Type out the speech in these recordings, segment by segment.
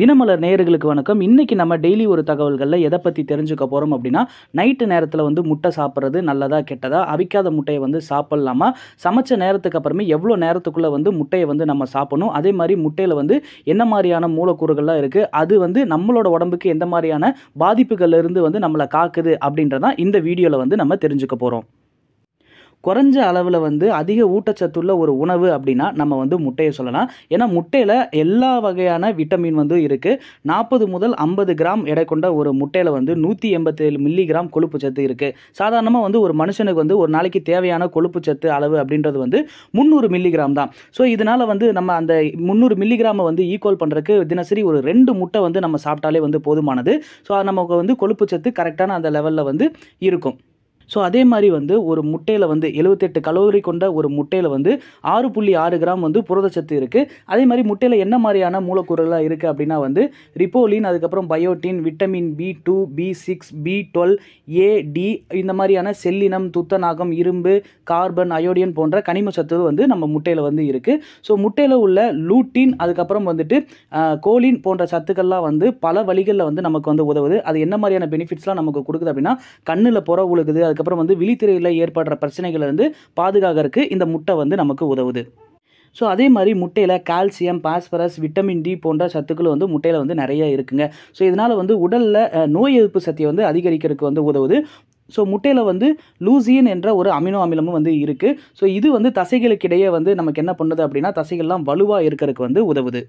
தினமலர் நேயர்களுக்கு வணக்கம் இன்னைக்கு நம்ம டெய்லி ஒரு தகவல்களில் எதை பற்றி தெரிஞ்சுக்க போகிறோம் அப்படின்னா நைட்டு நேரத்தில் வந்து முட்டை சாப்பிட்றது நல்லதா கெட்டதா அவிக்காத முட்டையை வந்து சாப்பிட்லாமா சமைச்ச நேரத்துக்கு அப்புறமே எவ்வளோ நேரத்துக்குள்ளே வந்து முட்டையை வந்து நம்ம சாப்பிடணும் அதே மாதிரி முட்டையில் வந்து என்ன மாதிரியான மூலக்கூறுகள்லாம் இருக்குது அது வந்து நம்மளோட உடம்புக்கு எந்த மாதிரியான பாதிப்புகள்லேருந்து வந்து நம்மளை காக்குது அப்படின்றதான் இந்த வீடியோவில் வந்து நம்ம தெரிஞ்சுக்க போகிறோம் குறைஞ்ச அளவில் வந்து அதிக ஊட்டச்சத்துள்ள ஒரு உணவு அப்படின்னா நம்ம வந்து முட்டையை சொல்லலாம் ஏன்னா முட்டையில் எல்லா வகையான விட்டமின் வந்து இருக்குது நாற்பது முதல் ஐம்பது கிராம் எடை கொண்ட ஒரு முட்டையில் வந்து நூற்றி எண்பத்தேழு மில்லி கிராம் கொழுப்பு சத்து இருக்குது சாதாரணமாக வந்து ஒரு மனுஷனுக்கு வந்து ஒரு நாளைக்கு தேவையான கொழுப்பு சத்து அளவு அப்படின்றது வந்து முந்நூறு மில்லிகிராம் தான் ஸோ இதனால் வந்து நம்ம அந்த முந்நூறு மில்லிகிராமை வந்து ஈக்குவல் பண்ணுறதுக்கு தினசரி ஒரு ரெண்டு முட்டை வந்து நம்ம சாப்பிட்டாலே வந்து போதுமானது ஸோ நமக்கு வந்து கொழுப்பு சத்து கரெக்டான அந்த லெவலில் வந்து இருக்கும் ஸோ அதே மாதிரி வந்து ஒரு முட்டையில் வந்து எழுபத்தெட்டு கலோரி கொண்ட ஒரு முட்டையில் வந்து ஆறு புள்ளி ஆறு கிராம் வந்து புரதச்சத்து இருக்குது அதே மாதிரி முட்டையில் என்ன மாதிரியான மூலக்கூறுகளாக இருக்குது அப்படின்னா வந்து ரிப்போலின் அதுக்கப்புறம் biotin vitamin B two B six B twelve A D இந்த மாதிரியான செல்லினம் துத்தநாகம் இரும்பு கார்பன் அயோடியன் போன்ற கனிம சத்து வந்து நம்ம முட்டையில் வந்து இருக்குது ஸோ முட்டையில் உள்ள லூட்டின் அதுக்கப்புறம் வந்துட்டு கோலின் போன்ற சத்துக்கள்லாம் வந்து பல வழிகளில் வந்து நமக்கு வந்து உதவுது அது என்ன மாதிரியான பெனிஃபிட்ஸ்லாம் நமக்கு கொடுக்குது அப்படின்னா கண்ணில் புற உழுகுது அதுக்கப்புறம் வந்து விழித்திரையில் ஏற்படுற பிரச்சனைகள்லேருந்து பாதுகாக்கிறதுக்கு இந்த முட்டை வந்து நமக்கு உதவுது ஸோ அதே மாதிரி முட்டையில் கால்சியம் பாஸ்பரஸ் விட்டமின் டி போன்ற சத்துக்கள் வந்து முட்டையில் வந்து நிறைய இருக்குங்க ஸோ இதனால் வந்து உடலில் நோய் எதிர்ப்பு சக்தியை வந்து அதிகரிக்கிறதுக்கு வந்து உதவுது ஸோ முட்டையில் வந்து லூசியன் என்ற ஒரு அமினோ அமிலமும் வந்து இருக்குது ஸோ இது வந்து தசைகளுக்கிடையே வந்து நமக்கு என்ன பண்ணுது அப்படின்னா தசைகள்லாம் வலுவாக இருக்கிறதுக்கு வந்து உதவுது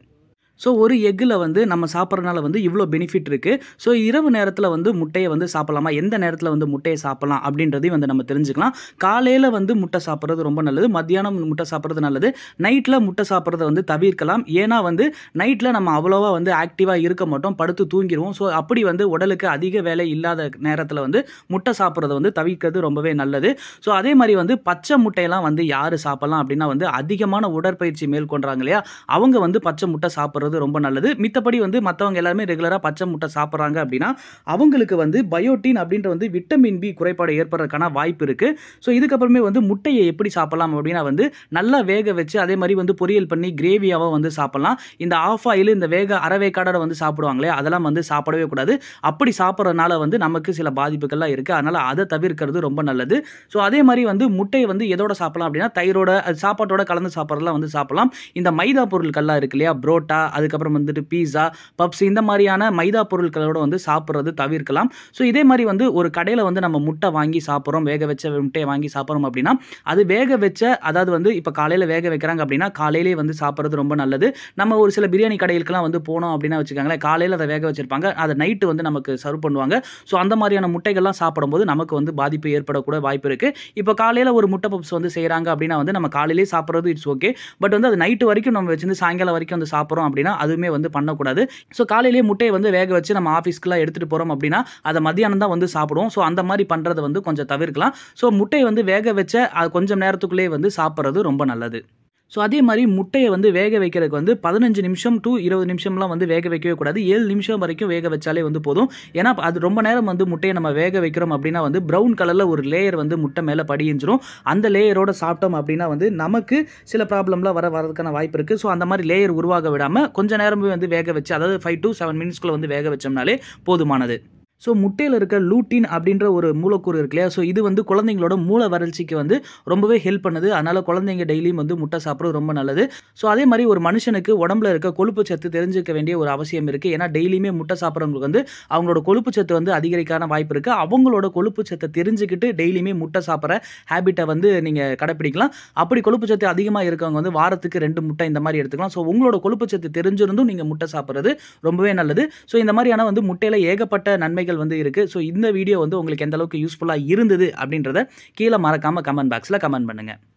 ஸோ ஒரு எக்கில் வந்து நம்ம சாப்பிட்றதுனால வந்து இவ்வளோ பெனிஃபிட் இருக்குது ஸோ இரவு நேரத்தில் வந்து முட்டையை வந்து சாப்பிட்லாமா எந்த நேரத்தில் வந்து முட்டையை சாப்பிட்லாம் அப்படின்றதையும் வந்து நம்ம தெரிஞ்சுக்கலாம் காலையில் வந்து முட்டை சாப்பிட்றது ரொம்ப நல்லது மத்தியானம் முட்டை சாப்பிட்றது நல்லது நைட்டில் முட்டை சாப்பிட்றத வந்து தவிர்க்கலாம் ஏன்னா வந்து நைட்டில் நம்ம அவ்வளோவா வந்து ஆக்டிவாக இருக்க மாட்டோம் படுத்து தூங்கிடுவோம் ஸோ அப்படி வந்து உடலுக்கு அதிக வேலை இல்லாத நேரத்தில் வந்து முட்டை சாப்பிட்றத வந்து தவிர்க்கிறது ரொம்பவே நல்லது ஸோ அதே மாதிரி வந்து பச்சை முட்டையெல்லாம் வந்து யார் சாப்பிட்லாம் அப்படின்னா வந்து அதிகமான உடற்பயிற்சி மேற்கொண்டாங்க இல்லையா அவங்க வந்து பச்சை முட்டை சாப்பிட்றது சாப்பிட்றது ரொம்ப நல்லது மித்தபடி வந்து மற்றவங்க எல்லாருமே ரெகுலராக பச்சை முட்டை சாப்பிட்றாங்க அப்படின்னா அவங்களுக்கு வந்து பயோட்டின் அப்படின்ற வந்து விட்டமின் பி குறைபாடு ஏற்படுறதுக்கான வாய்ப்பு இருக்குது ஸோ இதுக்கப்புறமே வந்து முட்டையை எப்படி சாப்பிடலாம் அப்படின்னா வந்து நல்லா வேக வச்சு அதே மாதிரி வந்து பொரியல் பண்ணி கிரேவியாகவும் வந்து சாப்பிட்லாம் இந்த ஆஃப் ஆயில் இந்த வேக அரவேக்காடோட வந்து சாப்பிடுவாங்களே அதெல்லாம் வந்து சாப்பிடவே கூடாது அப்படி சாப்பிட்றதுனால வந்து நமக்கு சில பாதிப்புகள்லாம் இருக்குது அதனால் அதை தவிர்க்கிறது ரொம்ப நல்லது ஸோ அதே மாதிரி வந்து முட்டையை வந்து எதோட சாப்பிடலாம் அப்படின்னா தயிரோட சாப்பாட்டோட கலந்து சாப்பிட்றதுலாம் வந்து சாப்பிடலாம் இந்த மைதா பொருட்கள்லாம் இருக்கு இல்லையா புரோட்டா அதுக்கப்புறம் வந்துட்டு பீஸா பப்ஸ் இந்த மாதிரியான மைதா பொருட்களோட வந்து சாப்பிட்றது தவிர்க்கலாம் ஸோ இதே மாதிரி வந்து ஒரு கடையில் வந்து நம்ம முட்டை வாங்கி சாப்பிட்றோம் வேக வச்ச முட்டையை வாங்கி சாப்பிட்றோம் அப்படின்னா அது வேக வச்ச அதாவது வந்து இப்போ காலையில் வேக வைக்கிறாங்க அப்படின்னா காலையிலே வந்து சாப்பிட்றது ரொம்ப நல்லது நம்ம ஒரு சில பிரியாணி கடைகளுக்கெல்லாம் வந்து போனோம் அப்படின்னா வச்சுக்கோங்களேன் காலையில் அதை வேக வச்சுருப்பாங்க அதை நைட்டு வந்து நமக்கு சர்வ் பண்ணுவாங்க ஸோ அந்த மாதிரியான முட்டைகள்லாம் சாப்பிடும்போது நமக்கு வந்து பாதிப்பு ஏற்படக்கூட வாய்ப்பு இருக்குது இப்போ காலையில் ஒரு முட்டை பப்ஸ் வந்து செய்கிறாங்க அப்படின்னா வந்து நம்ம காலையிலே சாப்பிட்றது இட்ஸ் ஓகே பட் வந்து அது நைட்டு வரைக்கும் நம்ம வச்சிருந்து சாயங்காலம் வரைக்கும் வந்து சாப்பிட்றோம் அப்படின்னா அப்படின்னா அதுவுமே வந்து பண்ணக்கூடாது ஸோ காலையிலேயே முட்டையை வந்து வேக வச்சு நம்ம ஆஃபீஸ்க்குலாம் எடுத்துகிட்டு போகிறோம் அப்படின்னா அதை மதியானம் தான் வந்து சாப்பிடுவோம் ஸோ அந்த மாதிரி பண்ணுறதை வந்து கொஞ்சம் தவிர்க்கலாம் ஸோ முட்டையை வந்து வேக வச்ச கொஞ்சம் நேரத்துக்குள்ளேயே வந்து சாப்பிட்றது ரொம்ப நல்லது ஸோ அதே மாதிரி முட்டையை வந்து வேக வைக்கிறதுக்கு வந்து பதினஞ்சு நிமிஷம் டு இருபது நிமிஷம்லாம் வந்து வேக வைக்கவே கூடாது ஏழு நிமிஷம் வரைக்கும் வேக வச்சாலே வந்து போதும் ஏன்னா அது ரொம்ப நேரம் வந்து முட்டையை நம்ம வேக வைக்கிறோம் அப்படின்னா வந்து ப்ரௌன் கலரில் ஒரு லேயர் வந்து முட்டை மேலே படிஞ்சிரும் அந்த லேயரோட சாப்பிட்டோம் அப்படின்னா வந்து நமக்கு சில ப்ராப்ளம்லாம் வர வரதுக்கான வாய்ப்பு இருக்குது ஸோ அந்த மாதிரி லேயர் உருவாக விடாமல் கொஞ்சம் நேரமே வந்து வேக வச்சு அதாவது ஃபைவ் டு செவன் மினிட்ஸ்குள்ளே வந்து வேக வச்சோம்னாலே போதுமானது ஸோ முட்டையில் இருக்க லூட்டின் அப்படின்ற ஒரு மூலக்கூறு இருக்கு இல்லையா ஸோ இது வந்து குழந்தைங்களோட மூளை வறட்சிக்கு வந்து ரொம்பவே ஹெல்ப் பண்ணுது அதனால் குழந்தைங்க டெய்லியும் வந்து முட்டை சாப்பிட்றது ரொம்ப நல்லது ஸோ அதே மாதிரி ஒரு மனுஷனுக்கு உடம்புல இருக்க கொழுப்பு சத்து தெரிஞ்சுக்க வேண்டிய ஒரு அவசியம் இருக்குது ஏன்னா டெய்லியுமே முட்டை சாப்பிட்றவங்களுக்கு வந்து அவங்களோட கொழுப்பு சத்து வந்து அதிகரிக்கான வாய்ப்பு இருக்குது அவங்களோட கொழுப்பு சத்தை தெரிஞ்சுக்கிட்டு டெய்லியுமே முட்டை சாப்பிட்ற ஹேபிட்டை வந்து நீங்கள் கடைப்பிடிக்கலாம் அப்படி கொழுப்பு சத்து அதிகமாக இருக்கவங்க வந்து வாரத்துக்கு ரெண்டு முட்டை இந்த மாதிரி எடுத்துக்கலாம் ஸோ உங்களோட கொழுப்பு சத்து தெரிஞ்சிருந்தும் நீங்கள் முட்டை சாப்பிட்றது ரொம்பவே நல்லது ஸோ இந்த மாதிரியான வந்து முட்டையில் ஏகப்பட்ட நன்மை பிரச்சனைகள் வந்து இருக்குது ஸோ இந்த வீடியோ வந்து உங்களுக்கு எந்த அளவுக்கு யூஸ்ஃபுல்லாக இருந்தது அப்படின்றத கீழே மறக்காமல் கமெண்ட் பாக்ஸில் கமெண்ட் பண்ணுங்கள்